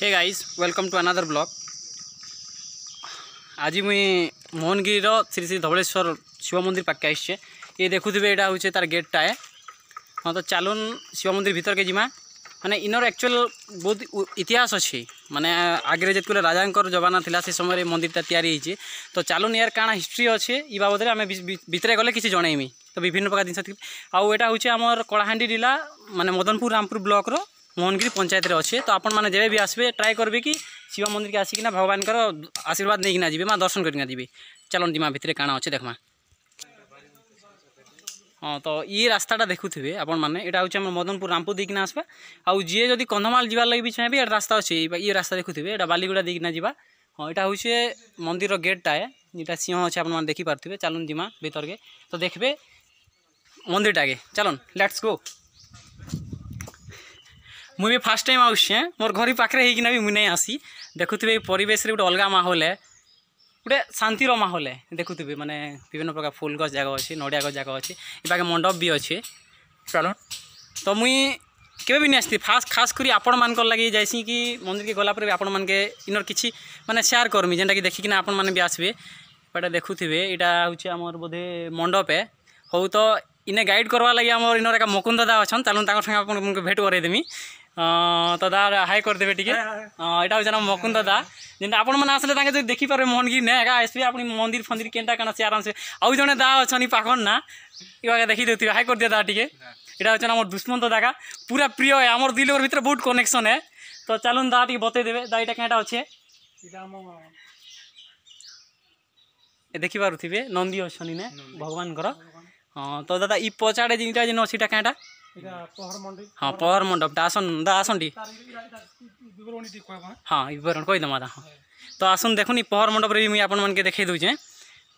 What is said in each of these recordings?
Hai guys welcome to another blog ଆଜି ମୁଇଁ ମୋହନଗିରିର ଶ୍ରୀ ଶ୍ରୀ ଧବଳେଶ୍ୱର ଶିବ ମନ୍ଦିର ପାଖେ ଆସିଛେ ଏ ଦେଖୁଥିବେ ଏଇଟା ହେଉଛେ ତାର ଗେଟ୍ଟାଏ ହଁ ତ ଚାଲୁନ୍ ଶିବ ମନ୍ଦିର ଭିତରକେ ଯିମା ମାନେ ଇନର ଆକ୍ଚୁଆଲ୍ ବହୁତ ଇତିହାସ ଅଛି ମାନେ ଆଗରେ ଯେତେବେଳେ ରାଜାଙ୍କର ଜମାନା ଥିଲା ସେ ସମୟରେ ମନ୍ଦିରଟା ତିଆରି ହେଇଛି ତ ଚାଲୁନ୍ ଏହାର କାଣା ହିଷ୍ଟ୍ରି ଅଛି ଇ ବାବଦରେ ଆମେ ଭିତରେ ଗଲେ କିଛି ଜଣେଇମି ତ ବିଭିନ୍ନ ପ୍ରକାର ଜିନିଷ ଆଉ ଏଇଟା ହେଉଛି ଆମର କଳାହାଣ୍ଡି ଜିଲ୍ଲା ମାନେ ମଦନପୁର ରାମପୁର ବ୍ଲକ୍ର মোহনগিরি পঞ্চায়েতরে অছে তো আপনার যেবে বি আসবে ট্রাই করবে কি শিবা মন্দিরকে আসিকিনা ভগবানকর আশীর্বাদ নেইকিনা যাবে মা দর্শন করিকিনা যাবে চলন্তি মা ভিতরে কাণা অছে দেখমা ହଁ ତ ଇଏ ରାସ୍ତାଟା ଦେଖୁଥିବେ ଆପଣମାନେ ଏଇଟା ହେଉଛି ଆମର ମଦନପୁର ରାମପୁର ଦେଇକିନା ଆସିବା ଆଉ ଯିଏ ଯଦି କନ୍ଧମାଳ ଯିବାର ଲାଗି ବି ଚାହିଁବେ ଏଇଟା ରାସ୍ତା ଅଛି ଇଏ ରାସ୍ତା ଦେଖୁଥିବେ ଏଇଟା ବାଲିଗୁଡ଼ା ଦେଇକିନା ଯିବା ହଁ ଏଇଟା ହେଉଛି ମନ୍ଦିରର ଗେଟ୍ଟା ଏଇଟା ସିଂହ ଅଛି ଆପଣମାନେ ଦେଖିପାରୁଥିବେ ଚାଲୁନ୍ ଯିମା ଭିତରକେ ତ ଦେଖିବେ ମନ୍ଦିରଟାକେ ଚାଲନ୍ ଲେଟ୍ସ ଗୋ মুই ବି ଫାର୍ଷ୍ଟ ଟାଇମ୍ ଆସୁଛେ ମୋର ଘର ପାଖରେ ହେଇକିନା ବି ମୁଇଁ ନାଇଁ ଆସି ଦେଖୁଥିବେ ଏଇ ପରିବେଶରେ ଗୋଟେ ଅଲଗା ମାହୋଲ ହେ ଗୋଟେ ଶାନ୍ତିର ମାହୋଲ ହେ ଦେଖୁଥିବେ ମାନେ ବିଭିନ୍ନ ପ୍ରକାର ଫୁଲ ଗଛ ଜାଗା ଅଛି ନଡ଼ିଆ ଗଛ ଜାଗା ଅଛି ଏ ପାଖେ ମଣ୍ଡପ ବି ଅଛି ଚାଲନ୍ ତ ମୁଇଁ কেবে বি আসছি ফার্স্ট খাস করে আপনার লাগে যাইছি কি মন্দিরকে গলাপরে আপনার ইনর কিছু মানে সেয়ার করমি যেটা কি দেখিকি না আপনার বি আসবে এটা দেখুথিবে এটা হচ্ছে আমার বোধে মণ্ডপে হো তো ইনে গাইড করবা লাগে আমার ইনর একা মকুন্দ দা অছন চালুন তাঙ্কর সঙ্গে আপনার ভেট করাই দেমি দাদা হাই କରିଦେବେ ଟିକେ ଏଇଟା ହେଉଛି ଆମ ମକୁନ୍ଦ ଦାଦା ଯେନ୍ତା ଆପଣମାନେ ଆସିଲେ ତାଙ୍କେ ଯଦି ଦେଖିପାରିବେ ମହନଗିରି ନେ ଏକା ଆସିବେ ଆପଣ ମନ୍ଦିର ଫନ୍ଦିର କେନ୍ତା କାଣା ସେ ଆରାମସେ ଆଉ ଜଣେ ଦା ଅଛନ୍ତି ପାଖର ନା ଇବାକେ ଦେଖିଦେଉଥିବେ ହାଇ କରିଦିଅ ଦା ଟିକେ ଏଇଟା ହେଉଛି ଆମର ଦୁଷ୍ମନ୍ତ ଦାଗା ପୁରା ପ୍ରିୟ ହେ ଆମର ଦୁଇ ଲୋକର ଭିତରେ ବହୁତ କନେକ୍ସନ୍ ହେ ତ ଚାଲୁନ୍ ଦା ଟିକେ ବତେଇଦେବେ ଦା ଏଇଟା କେଁଟା ଅଛେ ଏଇଟା ଆମ ଦେଖିପାରୁଥିବେ ନନ୍ଦୀ ଅଛନ୍ତି ନେ ଭଗବାନଙ୍କର ହଁ ତ ଦାଦା ଇ ପଛଆଡ଼େ ଯେନ୍ଟା ଯେନ୍ ଅଛି ଏଇଟା କେଁଟା ಹಾಂ ಪವರ್ ಮಂಡಪ ಆಸನ್ ಆಸನ್ಟಿ ಹಾಂ ବିବରଣ କହିଦେମା ହଁ ତ ଆସନ୍ ଦେଖୁନ୍ ଇ ପହର ମଣ୍ଡପରେ ବି ମୁଇଁ ଆପଣମାନକେ ଦେଖେଇ ଦେଉଛେଁ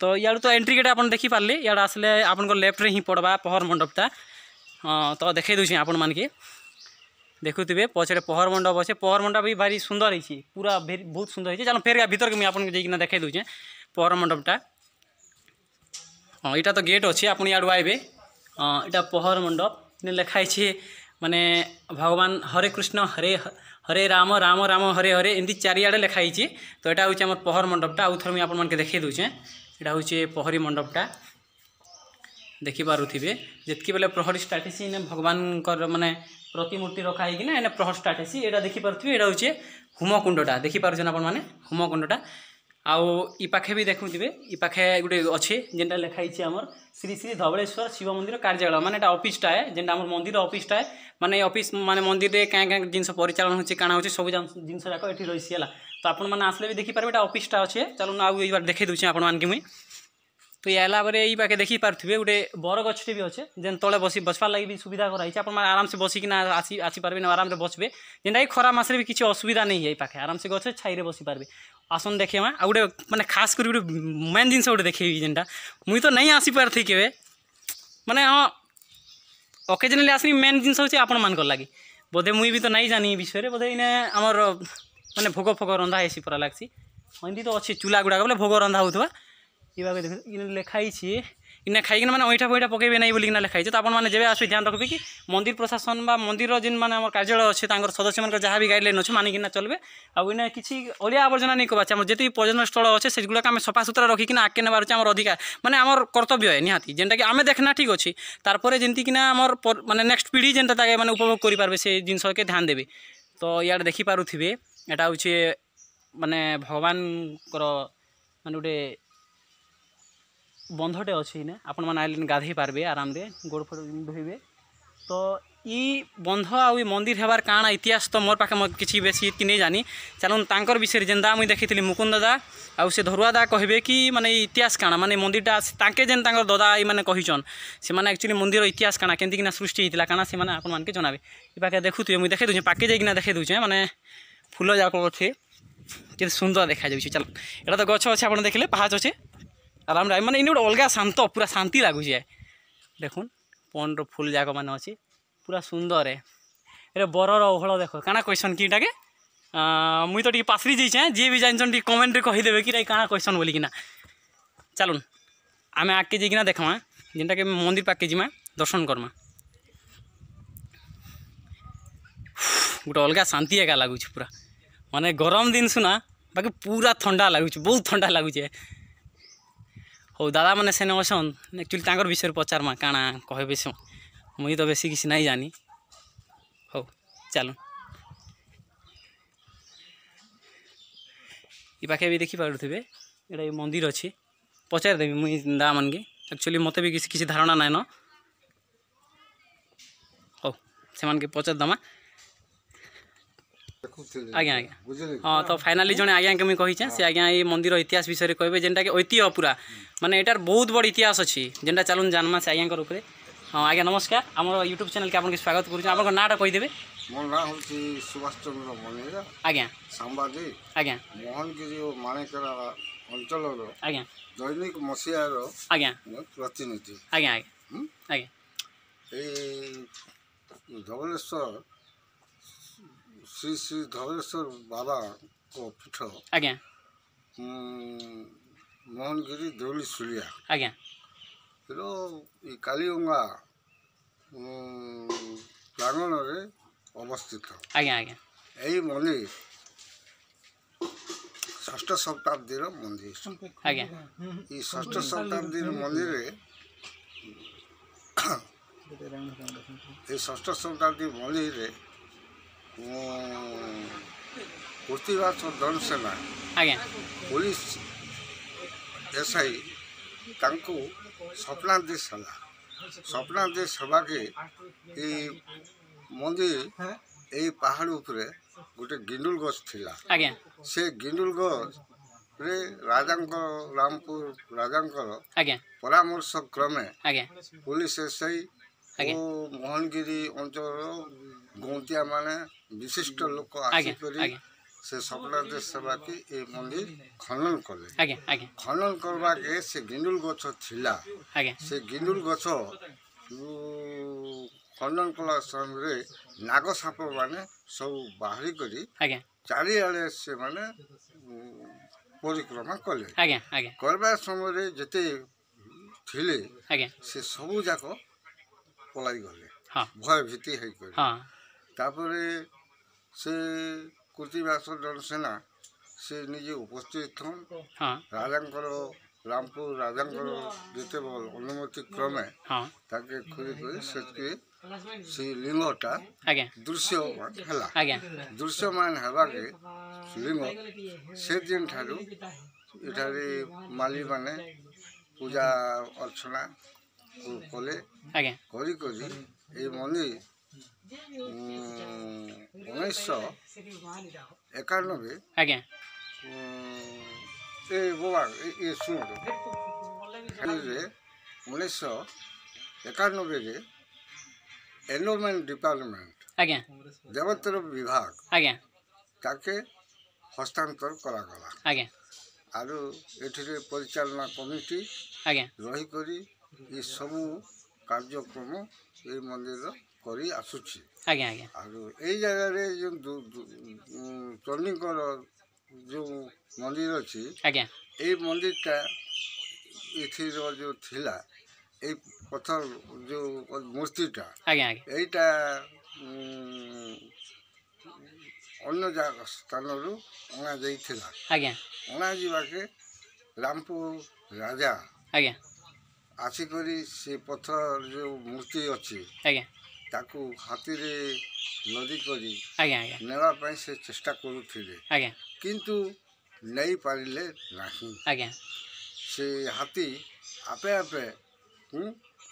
ତ ଇଆଡ଼ୁ ତ ଏଣ୍ଟ୍ରି ଗେଟ୍ ଆପଣ ଦେଖିପାରିଲେ ଇଆଡ଼େ ଆସିଲେ ଆପଣଙ୍କ ଲେଫ୍ଟରେ ହିଁ ପଡ଼ବା ପହର ମଣ୍ଡପଟା ହଁ ତ ଦେଖେଇ ଦେଉଛେଁ ଆପଣମାନକେ ଦେଖୁଥିବେ ପଛରେ ପହର ମଣ୍ଡପ ଅଛେ ପହର ମଣ୍ଡପ ବି ଭାରି ସୁନ୍ଦର ହେଇଛି ପୁରା ଭେରି ବହୁତ ସୁନ୍ଦର ହେଇଛି ଚାଲ ଫେର୍ ଭିତରକେ ମୁଇଁ ଆପଣଙ୍କୁ ଯାଇକିନା ଦେଖେଇ ଦେଉଛେଁ ପହର ମଣ୍ଡପଟା ହଁ ଇଟା ତ ଗେଟ୍ ଅଛେ ଆପଣ ଇଆଡ଼ୁ ଆଇବେ ହଁ ଇଟା ପହର ମଣ୍ଡପ লেখা হয়েছে মানে ভগবান হরে কৃষ্ণ হরে হরে রাম রাম রাম হরে হরে এমনি চারিআড়ে লেখা হয়েছে তো এটা হচ্ছে আমার পহর মণ্ডপটা আউ থর মুই আপনাদের দেখাই দেছে এটা হচ্ছে পহরি মণ্ডপটা ଦେଖିପାରୁଥିବେ ଯେତିକି ବେଲେ ପ୍ରହରୀ ଷ୍ଟାର୍ଟ ହେଇଛି ଏଇନେ ଭଗବାନଙ୍କର ମାନେ ପ୍ରତିମୂର୍ତ୍ତି ରଖା ହେଇକିନା ଏଇନେ ପ୍ରହର ଷ୍ଟାର୍ଟ ହେଇଛି ଏଇଟା ଦେଖିପାରୁଥିବେ ଏଇଟା ହେଉଛି ହୁମକୁଣ୍ଡଟା ଦେଖିପାରୁଛନ୍ତି ଆପଣମାନେ ହୁମକୁଣ୍ଡଟା ଆଉ ଇ ପାଖେ ବି ଦେଖୁଥିବେ ଇ ପାଖେ ଗୋଟେ ଅଛେ ଯେନ୍ଟା ଲେଖା ହେଇଛି ଆମର ଶ୍ରୀ ଶ୍ରୀ ଧବଳେଶ୍ୱର ଶିବ ମନ୍ଦିର କାର୍ଯ୍ୟାଳୟ ମାନେ ଏଇଟା ଅଫିସଟା ଯେନ୍ଟା ଆମର ମନ୍ଦିର ଅଫିସଟା ମାନେ ଅଫିସ୍ ମାନେ ମନ୍ଦିରରେ କାଁ କାଁ ଜିନିଷ ପରିଚାଳନା ହେଉଛି କାଣା ହେଉଛି ସବୁ ଜିନିଷ ଯାକ ଏଠି ରହିଛି ହେଲା ତ ଆପଣମାନେ ଆସିଲେ ବି ଦେଖିପାରିବେ ଏଇଟା ଅଫିସ୍ଟା ଅଛେ ଚାଲୁନ ଆଉ ଏଇବାର ଦେଖେଇ ଦେଉଛି ଆପଣମାନଙ୍କୁ ମୁଇଁ তুই ଆଇଲା ପରେ ଏଇ ପାଖେ ଦେଖିପାରୁଥିବେ ଗୋଟେ ବରଗଛଟେ ବି ଅଛେ ଯେନ୍ ତଳେ ବସି ବସବାର୍ ଲାଗି ବି ସୁବିଧା କରାହେଇଛି ଆପଣମାନେ ଆରାମସେ ବସିକିନା ଆସି ଆସିପାରିବେ ନା ଆରାମରେ ବସିବେ ଯେନ୍ଟାକି ଖରା ମାସରେ ବି କିଛି ଅସୁବିଧା ନେଇ ଏଇ ପାଖେ ଆରାମସେ ଗଛ ଛାଇରେ ବସିପାରିବେ ଆସନ୍ ଦେଖେମା ଆଉ ଗୋଟେ ମାନେ ଖାସ୍ କରି ଗୋଟେ ମେନ୍ ଜିନିଷ ଗୋଟେ ଦେଖେଇବି ଯେନ୍ଟା ମୁଇଁ ତ ନେଇ ଆସିପାରିଥି କେବେ ମାନେ ହଁ ଅକେଜନାଲି ଆସିକି ମେନ୍ ଜିନିଷ ହେଉଛି ଆପଣମାନଙ୍କର ଲାଗି ବୋଧେ ମୁଇଁ ବି ତ ନାଇଁ ଜାନି ଏ ବିଷୟରେ ବୋଧେ ଏଇନେ ଆମର ମାନେ ଭୋଗ ଫୋଗ ରନ୍ଧା ହେସି ପରା ଲାଗ୍ସି ଏମିତି ତ ଅଛି ଚୁଲା ଗୁଡ଼ାକ ବୋଲେ ଭୋଗ ରନ୍ଧା ହେଉଥିବା ইভাগে দেখ লেখাইছি ইনা খাইকিনা মানে ওইটা বইটা পকাইবে নাই বলিকিনা লেখাইছে তো আপনার মানে যেবে আসবে ধ্যান রাখবে কি মন্দির প্রশাসন বা মন্দির যে মানে আমার কার্যালয় অছে তাঁর সদস্য মানুষ যা বি গাইডলাইন অছে না চলবে আইনা কিছু অলিয়া আবর্জনা নিয়ে কবাছে আমার যেত পর্যটনস্থল অছে সেগুলোকে আমি সফা সুতরা রাখি না আগে নেবার আমার অধিকার মানে আমার কর্তব্য হয় নিহতি যেটাকি আমি না ঠিক অছি তারপরে কিনা আমার মানে নেক্সট পিঢ়ি যেটা তাকে মানে উপভোগ করে পারবে সেই জিনিসকে ধ্যান দেবে তো ইয়াড়ে দেখিপারুথিবে এটা হচ্ছে মানে ভগবান মানে গোটে ବନ୍ଧଟେ ଅଛି ଇନେ ଆପଣମାନେ ଆଇଲେ ଗାଧେଇ ପାରବେ ଆରାମରେ ଗୋଡ଼ ଫୋଡ଼ ଧୋଇବେ ତ ଇ ବନ୍ଧ ଆଉ ଇ ମନ୍ଦିର ହେବାର କାଣା ଇତିହାସ ତ ମୋର ପାଖେ ମୋର କିଛି ବେଶୀ ଏତିକି ନେଇ ଜାନି ଚାଲୁନ୍ ତାଙ୍କର ବିଷୟରେ ଯେନ୍ତା ମୁଇଁ ଦେଖିଥିଲି ମୁକୁନ୍ଦ ଦାଦା ଆଉ ସେ ଧରୁଆ ଦା କହିବେ କି ମାନେ ଇତିହାସ କାଣା ମାନେ ମନ୍ଦିରଟା ତାଙ୍କେ ଯେନ୍ ତାଙ୍କର ଦଦା ଏଇମାନେ କହିଛନ୍ ସେମାନେ ଆକ୍ଚୁଆଲି ମନ୍ଦିର ଇତିହାସ କାଣା କେମିତିକିନା ସୃଷ୍ଟି ହେଇଥିଲା କାଣା ସେମାନେ ଆପଣମାନଙ୍କୁ ଜଣାବେ ଏ ପାଖେ ଦେଖୁଥିବେ ମୁଇଁ ଦେଖେଇ ଦେଉଛେ ପାଖେ ଯାଇକିନା ଦେଖେଇ ଦେଉଛେ ମାନେ ଫୁଲ ଯାକ ଅଛି କେତେ ସୁନ୍ଦର ଦେଖାଯାଉଛି ଚାଲ ଏଇଟା ତ ଗଛ ଅଛି ଆପଣ ଦେଖିଲେ ପାହାଚ ଅଛି ଆରାମ ଡ୍ରାଇଭ୍ ମାନେ ଏଇନେ ଗୋଟେ ଅଲଗା ଶାନ୍ତ ପୁରା ଶାନ୍ତି ଲାଗୁଛେ ଦେଖୁନ୍ ପଣ୍ଡର ଫୁଲ୍ ଯାକ ମାନେ ଅଛି ପୁରା ସୁନ୍ଦର ଏରେ ବରର ଓହଳ ଦେଖ କାଣା କହିସନ୍ କି ଇଟାକେ ମୁଇଁ ତ ଟିକେ ପାସରି ଯାଇଛେଁ ଯିଏ ବି ଜାଣିଛନ୍ ଟିକେ କମେଣ୍ଟରେ କହିଦେବେ କି ଏଇ କାଣା କହିସନ୍ ବୋଲିକିନା ଚାଲୁନ୍ ଆମେ ଆଗ୍କେ ଯାଇକିନା ଦେଖ୍ମା ଯେନ୍ଟାକି ମନ୍ଦିର ପାଖ୍କେ ଯିମା ଦର୍ଶନ କର୍ମା ଗୋଟେ ଅଲଗା ଶାନ୍ତି ଏକା ଲାଗୁଛି ପୁରା ମାନେ ଗରମ ଦିନ ସୁନା ବାକି ପୁରା ଥଣ୍ଡା ଲାଗୁଛି ବହୁତ ଥଣ୍ଡା ଲାଗୁଛେ ହଉ ଦାଦାମାନେ ସେନେ ଅଛନ୍ ଆକ୍ଚୁଆଲି ତାଙ୍କର ବିଷୟରେ ପଚାରମା କାଣା କହିବେ ସେ ମୁଇଁ ତ ବେଶୀ କିଛି ନାଇଁ ଜାନି ହଉ ଚାଲୁନ୍ ଇ ପାଖେ ବି ଦେଖିପାରୁଥିବେ ଏଇଟା ଏ ମନ୍ଦିର ଅଛି ପଚାରିଦେବି ମୁଇଁ ଦାଦାମାନକେ ଆକ୍ଚୁଆଲି ମୋତେ ବି କିଛି କିଛି ଧାରଣା ନାଇଁନ ହଉ ସେମାନକେ ପଚାରିଦେମା ଆଜ୍ଞା ଆଜ୍ଞା ହଁ ତ ଫାଇନାଲି ଜଣେ ଆଜ୍ଞା କେ ମୁଇଁ କହିଛେଁ ସେ ଆଜ୍ଞା ଏଇ ମନ୍ଦିର ଇତିହାସ ବିଷୟରେ କହିବେ ଯେନ୍ଟାକି ଐତିହ୍ୟ ପୁରା ମାନେ ଏଇଟାର ବହୁତ ବଡ଼ ଇତିହାସ ଅଛି ଯେନ୍ଟା ଚାଲୁନ୍ ଜାନ୍ମା ସେ ଆଜ୍ଞାଙ୍କର ଉପରେ ହଁ ଆଜ୍ଞା ନମସ୍କାର ଆମର ୟୁଟ୍ୟୁବ୍ ଚ୍ୟାନେଲ୍କେ ଆପଣଙ୍କୁ ସ୍ୱାଗତ କରୁଛୁ ଆପଣଙ୍କ ନାଁଟା କହିଦେବେ ମୋ ନାଁ ହେଉଛି ସୁଭାଷ ଚନ୍ଦ୍ର ମନେରା ଆଜ୍ଞା ସାମ୍ବାଦିକ ଆଜ୍ଞା ମୋହନଗିରି ଓ ମାଣିକେରା ଅଞ୍ଚଳର ଆଜ୍ଞା ଦୈନିକ ମସିହାର ଆଜ୍ଞା ପ୍ରତିନିଧି ଆଜ୍ଞା ଆଜ୍ଞା ଆଜ୍ଞା ଏ ଧବଳେଶ୍ୱର श्री श्री धवलेश्वर बाबा को पीठ आज्ञा हम्म, मोहनगिरि देवली सुलिया आज्ञा हेलो ये कालीगंगा हम्म, प्रांगण रे अवस्थित आज्ञा आज्ञा यही मंदिर ष्ठ शताब्दी मंदिर आज्ञा ये ष्ठ शताब्दी मंदिर ये ष्ठ शताब्दी मंदिर ପୃଥିରାଜ ଧନ ସେନା ଆଜ୍ଞା ପୋଲିସ ଏସ୍ଆଇ ତାଙ୍କୁ ସପ୍ନାଦେଶ ହେଲା ସ୍ୱପ୍ନା ଦେଶ ହେବାକେ ଏଇ ମନ୍ଦିର ଏଇ ପାହାଡ଼ ଉପରେ ଗୋଟେ ଗିଣ୍ଡୁଲ ଗଛ ଥିଲା ଆଜ୍ଞା ସେ ଗିଣ୍ଡୁଲ ଗଛରେ ରାଜାଙ୍କର ରାମପୁର ରାଜାଙ୍କର ପରାମର୍ଶ କ୍ରମେ ଆଜ୍ଞା ପୋଲିସ ଏସ୍ଆଇ ମୋହନଗିରି ଅଞ୍ଚଳର গৌতিয়া মানে বিশিষ্ট লোক আসি କରି ସେ ସ୍ୱପ୍ନାଦେଶ ସେବାକି ଏ ମନ୍ଦିର ଖନନ କଲେ ଖନନ କରବାକେ ସେ ଗିଣ୍ଡୁଲ ଗଛ ଥିଲା ସେ ଗିଣ୍ଡୁଲ ଗଛ ଖନନ କଲା ସମୟରେ ନାଗ ସାପମାନେ ସବୁ ବାହାରି କରି ଚାରିଆଡ଼େ ସେମାନେ ପରିକ୍ରମା କଲେ କରିବା ସମୟରେ ଯେତେ ଥିଲେ ସେ ସବୁ ଯାକ ପଳାଇ ଗଲେ ଭୟଭୀତି ହେଇକରି ତାପରେ ସେ କୃତିବାସ ଜନସେନା ସେ ନିଜେ ଉପସ୍ଥିତ ଥନ୍ ରାଜାଙ୍କର ରାମପୁର ରାଜାଙ୍କର ଯେତେବେଳେ ଅନୁମତି କ୍ରମେ ତାକେ ଖୋଲି କରି ସେଥିରେ ସେ ଲିଙ୍ଗଟା ଦୃଶ୍ୟମାନ ହେଲା ଦୃଶ୍ୟମାନ ହେବାକେ ଲିଙ୍ଗ ସେଦିନ ଠାରୁ ଏଠାରେ ମାଲିମାନେ ପୂଜା ଅର୍ଚ୍ଚନା କଲେ କରି କରି এই মন্দির ଉଣେଇଶହ ଏକାନବେ ଆଜ୍ଞା ଏ ବୋବା ଉଣେଇଶହ ଏକାନବେରେ ଏନରୋଲମେଣ୍ଟ ডিপার্টমেন্ট আজ্ঞা দেবতর বিভাগ আজ্ঞা তাকে হস্তান্তর করা গলা আজ্ঞা আর এটিরে পরিচালনা কমিটি আজ্ঞা রহিকরি এসবু কার্যক্রম ସେଇ ମନ୍ଦିର କରି ଆସୁଛି ଆଜ୍ଞା ଆଜ୍ଞା ଆଉ ଏଇ ଜାଗାରେ ଯେଉଁ ଚଣ୍ଡୀଙ୍କର ଯେଉଁ ମନ୍ଦିର ଅଛି ଆଜ୍ଞା ଏଇ ମନ୍ଦିରଟା ଏଥିର ଯେଉଁ ଥିଲା ଏଇ ପଥର ଯେଉଁ ମୂର୍ତ୍ତିଟା ଆଜ୍ଞା ଏଇଟା ଅନ୍ୟ ସ୍ଥାନରୁ ଅଣାଯାଇଥିଲା ଆଜ୍ଞା ଅଣାଯିବାକେ ରାମପୁର ରାଜା ଆଜ୍ଞା ଆସିକରି ସେ ପଥର ଯେଉଁ ମୂର୍ତ୍ତି ଅଛି ଆଜ୍ଞା ତାକୁ ହାତୀରେ ନଦୀ କରି ନେବା ପାଇଁ ସେ ଚେଷ୍ଟା କରୁଥିଲେ ଆଜ୍ଞା କିନ୍ତୁ ନେଇପାରିଲେ ନାହିଁ ଆଜ୍ଞା ସେ ହାତୀ ଆପେ ଆପେ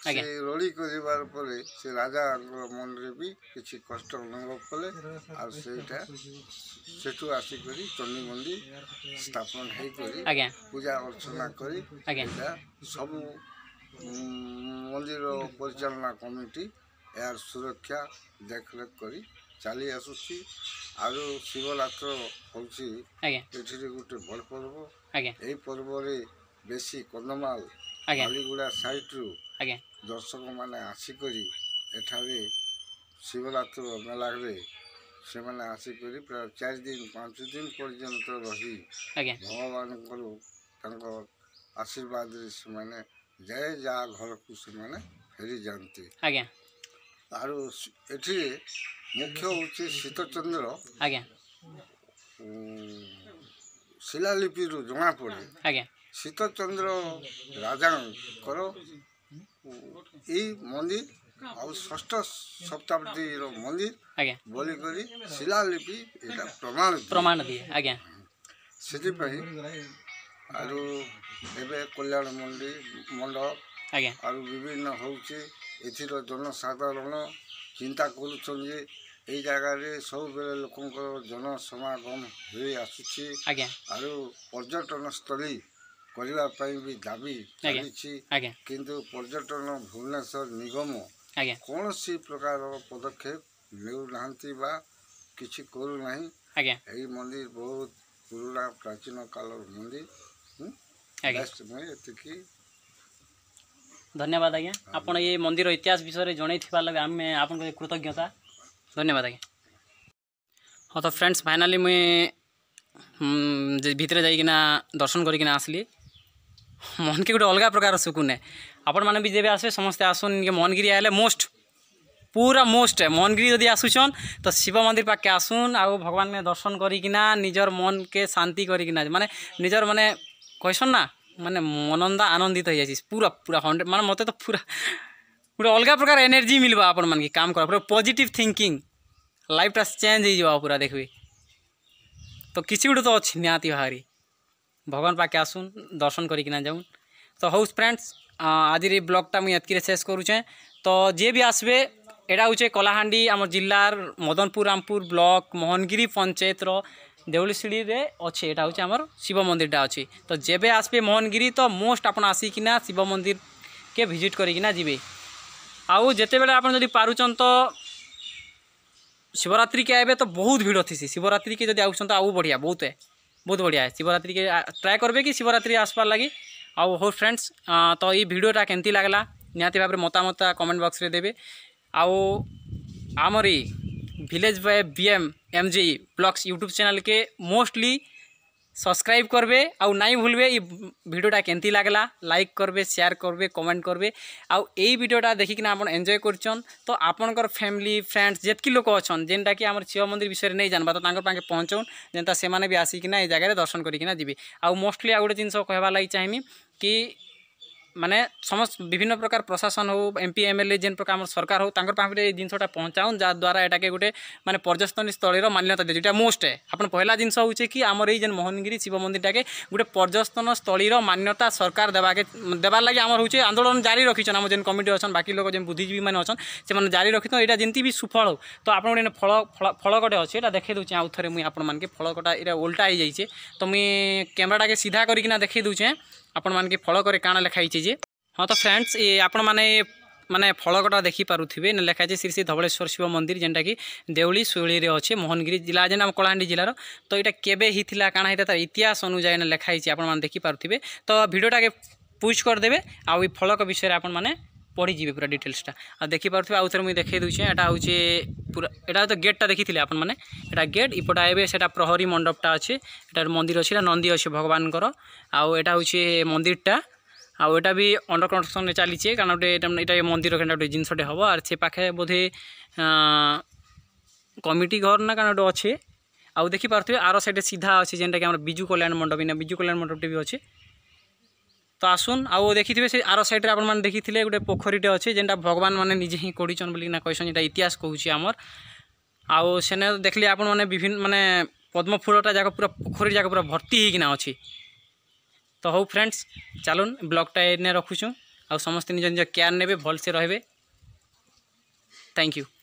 ସେ ରଳି କରିବାର ପରେ ସେ ରାଜାଙ୍କର ମନରେ ବି କିଛି କଷ୍ଟ ଅନୁଭବ କଲେ ଆଉ ସେଇଟା ସେଠୁ ଆସିକରି ଚଣ୍ଡୀମନ୍ଦି ସ୍ଥାପନ ହେଇକରି ପୂଜା ଅର୍ଚ୍ଚନା କରି ସବୁ মন্দির পরিচালনা কমিটি এর সুরক্ষা দেখরেখ କରି ଚାଲି ଆସୁଛି ଆଉ ଶିବରାତ୍ର ହେଉଛି ଏଠିରେ ଗୋଟେ ବଡ଼ ପର୍ବ ଏହି ପର୍ବରେ ବେଶୀ କନ୍ଧମାଳ କାଲିଗୁଡ଼ା ସାଇଟ୍ରୁ ଦର୍ଶକମାନେ ଆସିକରି ଏଠାରେ ଶିବରାତ୍ର ମେଳାରେ ସେମାନେ ଆସିକରି ପ୍ରାୟ ଚାରି ଦିନ ପାଞ୍ଚ ଦିନ ପର୍ଯ୍ୟନ୍ତ ରହି ଭଗବାନଙ୍କର ତାଙ୍କ ଆଶୀର୍ବାଦରେ ସେମାନେ ଯେ ଯା ଘରକୁ ସେମାନେ ଫେରିଯାଆନ୍ତି ଆଜ୍ଞା ଆଉ ଏଠି ମୁଖ୍ୟ ହେଉଛି ଶୀତଚନ୍ଦ୍ର ଆଜ୍ଞା ଶିଳାଲିପିରୁ ଜଣାପଡ଼େ ଆଜ୍ଞା ଶୀତଚନ୍ଦ୍ର ରାଜାଙ୍କର ଏଇ ମନ୍ଦିର ଆଉ ଷଷ୍ଠ ଶତାବ୍ଦୀର ମନ୍ଦିର ଆଜ୍ଞା ବୋଲିକରି ଶିଳାଲିପି ଏଇଟା ପ୍ରମାଣ ପ୍ରମାଣ ଦିଏ ଆଜ୍ଞା ସେଥିପାଇଁ আর ଏବେ କଲ୍ୟାଣ ମଣ୍ଡି ମଣ୍ଡପ ଆଉ ବିଭିନ୍ନ ହେଉଛି ଏଥିର ଜନସାଧାରଣ ଚିନ୍ତା କରୁଛନ୍ତି ଏଇ ଜାଗାରେ ସବୁବେଳେ ଲୋକଙ୍କର ଜନସମାଗମ ହୋଇ ଆସୁଛି ଆଉ ପର୍ଯ୍ୟଟନସ୍ଥଳୀ କରିବା ପାଇଁ ବି ଦାବି ଚାଲିଛି କିନ୍ତୁ ପର୍ଯ୍ୟଟନ ଭୁବନେଶ୍ୱର ନିଗମ କୌଣସି ପ୍ରକାରର ପଦକ୍ଷେପ ନେଉନାହାନ୍ତି ବା କିଛି କରୁନାହିଁ ଏଇ ମନ୍ଦିର ବହୁତ ପୁରୁଣା ପ୍ରାଚୀନ କାଳର ମନ୍ଦିର धन्यवाद आज्ञा आप मंदिर इतिहास विषय जनई लगे आम आप कृतज्ञता धन्यवाद आज्ञा हाँ तो फ्रेंड्स फाइनाली मुई भितर जाकना दर्शन करना आसली मन के गोटे अलग प्रकार सुकून आपण मैंने भी जब आसे समस्ते आसन मनगिरी आए मोस्ट पूरा मोस्ट है मनगिरी जदि आसुचन तो शिव मंदिर पाखे आसुन आउ भगवान ने दर्शन करा निजर मन के शांति करना मानने निजर मानने কইসন না মানে মনন্দা আনন্দিত হয়ে যাচ্ছিস পুরা পুরা হন্ড্রেড মানে মতো তো পুরা পুরা অলগা প্রকার এনার্জি মিলবা আপন মানে কাম করা পুরো পজিটিভ থিঙ্কিং লাইফটা চেঞ্জ হয়ে যাওয়া পুরা দেখবি তো কিছু গোটে তো অছি নিহতি ভারি ভগবান পাখে আসুন দর্শন করি কিনা যাউন তো হাউস ফ্রেন্ডস আজির এই ব্লগটা আমি এতকি শেষ করুছে তো যে বি আসবে এটা হচ্ছে কলাহান্ডি আমার জেলার মদনপুর রামপুর ব্লক মোহনগিরি পঞ্চায়েতর ଦେଉଳି ଶିଡ଼ିରେ ଅଛି ଏଇଟା ହେଉଛି ଆମର ଶିବ ମନ୍ଦିରଟା ଅଛି ତ ଯେବେ ଆସିବେ ମୋହନଗିରି ତ ମୋଷ୍ଟ ଆପଣ ଆସିକିନା ଶିବ ମନ୍ଦିରକେ ଭିଜିଟ୍ କରିକିନା ଯିବେ ଆଉ ଯେତେବେଳେ ଆପଣ ଯଦି ପାରୁଛନ୍ ତ ଶିବରାତ୍ରିକେ ଏବେ ତ ବହୁତ ଭିଡ଼ ଥିସି ଶିବରାତ୍ରିକେ ଯଦି ଆସୁଛନ୍ତି ଆଉ ବଢ଼ିଆ ବହୁତ ବହୁତ ବଢ଼ିଆ ଶିବରାତ୍ରିକେ ଟ୍ରାଏ କରିବେ କି ଶିବରାତ୍ରି ଆସିବାର ଲାଗି ଆଉ ହଉ ଫ୍ରେଣ୍ଡସ୍ ତ ଏଇ ଭିଡ଼ିଓଟା କେମିତି ଲାଗିଲା ନିହାତି ଭାବରେ ମତାମତ କମେଣ୍ଟ ବକ୍ସରେ ଦେବେ ଆଉ ଆମରି village by BM MJ vlogs YouTube ଚ୍ୟାନେଲ୍କେ ମୋଷ୍ଟଲି ସବସ୍କ୍ରାଇବ୍ କରିବେ ଆଉ ନାଇଁ ଭୁଲିବେ ଏଇ ଭିଡ଼ିଓଟା କେମିତି ଲାଗିଲା ଲାଇକ୍ କରିବେ ସେୟାର କରିବେ କମେଣ୍ଟ କରିବେ ଆଉ ଏଇ ଭିଡ଼ିଓଟା ଦେଖିକିନା ଆପଣ ଏନ୍ଜୟ କରୁଛନ୍ ତ ଆପଣଙ୍କର ଫ୍ୟାମିଲି ଫ୍ରେଣ୍ଡସ୍ ଯେତିକି ଲୋକ ଅଛନ୍ ଯେନ୍ଟାକି ଆମର ଶିବ ମନ୍ଦିର ବିଷୟରେ ନେଇ ଜାନ୍ବା ତ ତାଙ୍କର ପାଖେ ପହଞ୍ଚଉନ୍ ଯେନ୍ତା ସେମାନେ ବି ଆସିକିନା ଏଇ ଜାଗାରେ ଦର୍ଶନ କରିକିନା ଯିବେ ଆଉ ମୋଷ୍ଟଲି ଆଉ ଗୋଟେ ଜିନିଷ କହିବା ଲାଗି ଚାହିଁମି କି মানে সমস্ত বিভিন্ন প্রকার প্রশাসন হোক এমপি এমএলএ যে প্রকার আমার সরকার হোক তাঁর পাখে এই জিনিসটা পৌঁছাও দ্বারা এটাকে গোটে মানে পর্যটনস্থলীর মান্যতা দিয়ে যেটা মোস্ট আপনার পহলা জিনিস হচ্ছে কি আমার এই যে মোহনগিরি শিব মন্দিরটাকে গোটে পর্যটনস্থলীর মান্যতা সরকার দেবাকে দেবার লাগে আমার হচ্ছে আন্দোলন জারি রাখিছেন আমার যে কমিটি অছেন বাকি লোক যে বুদ্ধিজীবী মানে অছেন সে জারি রাখি এটা যেমনি বি সুফল তো আপনার গোটে ফল ফল গোটে অছে এটা দেখে দেছি আউথরে থরে মুই আপনার ফলকটা এটা ওল্টা হয়ে যাইছে তো মুই ক্যামেরাটাকে সিধা করি করিকিনা দেখাই দেছে ଆପଣମାନେ ଫଳକ କାଣା ଲେଖା ହେଇଛି ଯେ ହଁ ତ ଫ୍ରେଣ୍ଡସ୍ ଏ ଆପଣମାନେ মানে ফলকটা দেখিপারুবে লেখা আছে শ্রী শ্রী ধবলেশ্বর শিব মন্দির যেটা কি দেউলি শৈলীরে অছে মোহনগিরি জেলা যেন আমার কলাহান্ডি জেলার তো এটা কেবে হয়েছিল কাণ হয়েছে তার ইতিহাস অনুযায়ী লেখা হয়েছে আপনার দেখিপারুবে তো ভিডিওটাকে পুজ করদেবে আউ এই ফলক বিষয়ে আপনার পড়িযে পুরা ডিটেলসটা আর দেখিপারে আউথরে মুই দেখাই দেছে এটা হচ্ছে পুরা এটা তো গেটটা দেখিলে আপন মানে এটা গেট ইপটা এবে সেটা প্রহরী মণ্ডপটা আছে এটার মন্দির অছে এটা নন্দী অছে ভগবানকর আউ এটা হচ্ছে মন্দিরটা আউ এটা বি অন্ডর কনস্ট্রকশনে চালিছে কারণ গোটে এটা মন্দির কেন গোটে জিনিসটে হব আর সে পাখে বোধে কমিটি ঘর না কেন গোটে অছে আউ দেখিপারে আর সাইডে সিধা অছে যেটা কি আমার বিজু কল্যাণ মণ্ডপ না বিজু কল্যাণ মণ্ডপটি বি অছে তো আসুନ୍ ଆଉ ଦେଖିଥିବେ ସେ ଆର ସାଇଡ଼୍ରେ ଆପଣମାନେ ଦେଖିଥିଲେ ଗୋଟେ ପୋଖରୀଟେ ଅଛି ଯେନ୍ଟା ଭଗବାନମାନେ ନିଜେ ହିଁ କରିଛନ୍ ବୋଲିକିନା କହିଛନ୍ ଯେନ୍ଟା ଇତିହାସ କହୁଛି ଆମର ଆଉ ସେନେ ଦେଖିଲେ ଆପଣମାନେ ବିଭିନ୍ନ ମାନେ ପଦ୍ମ ଫୁଲଟା ଯାକ ପୁରା ପୋଖରୀ ଯାକ ପୁରା ଭର୍ତ୍ତି ହେଇକିନା ଅଛି ତ ହଉ ଫ୍ରେଣ୍ଡସ୍ ଚାଲୁନ୍ ବ୍ଲଗ୍ଟା ଏନେ ରଖୁଛୁ ଆଉ ସମସ୍ତେ ନିଜ ନିଜ କେୟାର ନେବେ ଭଲସେ ରହିବେ ଥ୍ୟାଙ୍କ ୟୁ